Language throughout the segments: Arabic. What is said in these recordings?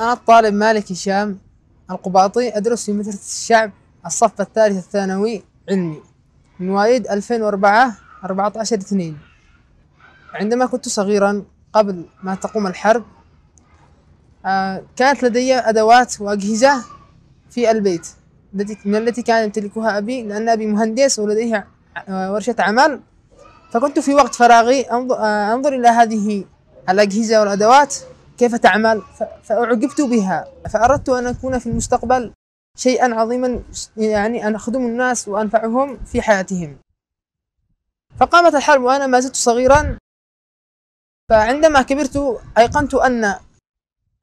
أنا الطالب مالك هشام القباطي أدرس في مدرسة الشعب الصف الثالث الثانوي علمي من مواليد 2004 14 2 عندما كنت صغيرا قبل ما تقوم الحرب آه، كانت لدي أدوات وأجهزة في البيت التي من التي كان يمتلكها أبي لأن أبي مهندس ولديه آه، ورشة عمل فكنت في وقت فراغي آه، أنظر إلى هذه الأجهزة والأدوات كيف تعمل فأعجبت بها فأردت أن أكون في المستقبل شيئا عظيما يعني أن أخدم الناس وأنفعهم في حياتهم فقامت الحرب وأنا ما زلت صغيرا فعندما كبرت أيقنت أن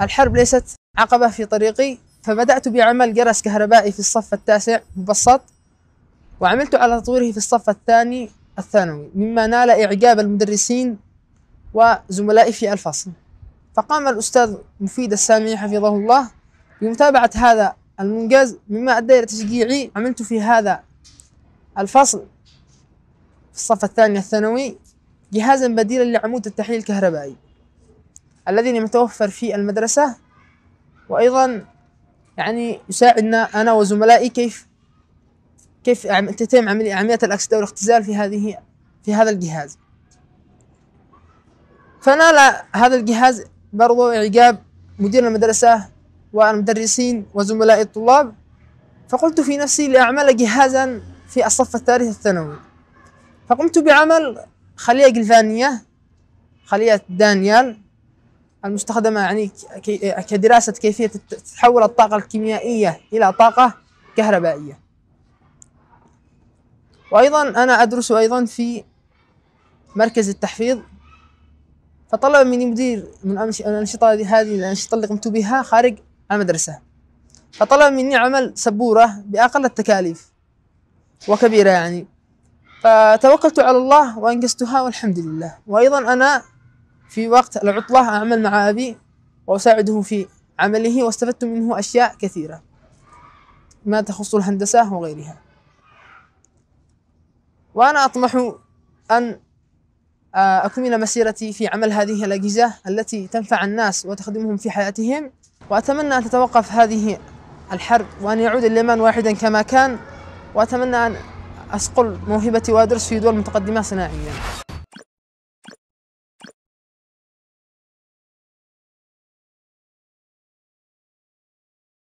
الحرب ليست عقبة في طريقي فبدأت بعمل جرس كهربائي في الصف التاسع مبسط وعملت على تطويره في الصف الثاني الثانوي مما نال إعجاب المدرسين وزملائي في الفصل فقام الأستاذ مفيد السامعي حفظه الله بمتابعة هذا المنجز مما أدى إلى تشجيعي عملت في هذا الفصل في الصف الثاني الثانوي جهازا بديلا لعمود التحليل الكهربائي الذي لم يتوفر في المدرسة وأيضا يعني يساعدنا أنا وزملائي كيف كيف تتم عملية الأكسدة والاختزال في هذه في هذا الجهاز فنال هذا الجهاز برضو إعجاب مدير المدرسة والمدرسين وزملاء الطلاب فقلت في نفسي لأعمل جهازا في الصف الثالث الثانوي فقمت بعمل خلية جلفانية خلية دانيال المستخدمة يعني كدراسة كيفية تحول الطاقة الكيميائية إلى طاقة كهربائية وأيضا أنا أدرس أيضا في مركز التحفيظ فطلب مني مدير من الأنشطة هذه الأنشطة اللي قمت بها خارج المدرسة فطلب مني عمل سبورة بأقل التكاليف وكبيرة يعني فتوكلت على الله وأنجزتها والحمد لله وأيضا أنا في وقت العطلة أعمل مع أبي وأساعده في عمله واستفدت منه أشياء كثيرة ما تخص الهندسة وغيرها وأنا أطمح أن أكمل آه، مسيرتي في عمل هذه الأجهزة التي تنفع الناس وتخدمهم في حياتهم وأتمنى أن تتوقف هذه الحرب وأن يعود اليمن واحدا كما كان وأتمنى أن أسقل موهبتي وأدرس في دول متقدمة صناعيا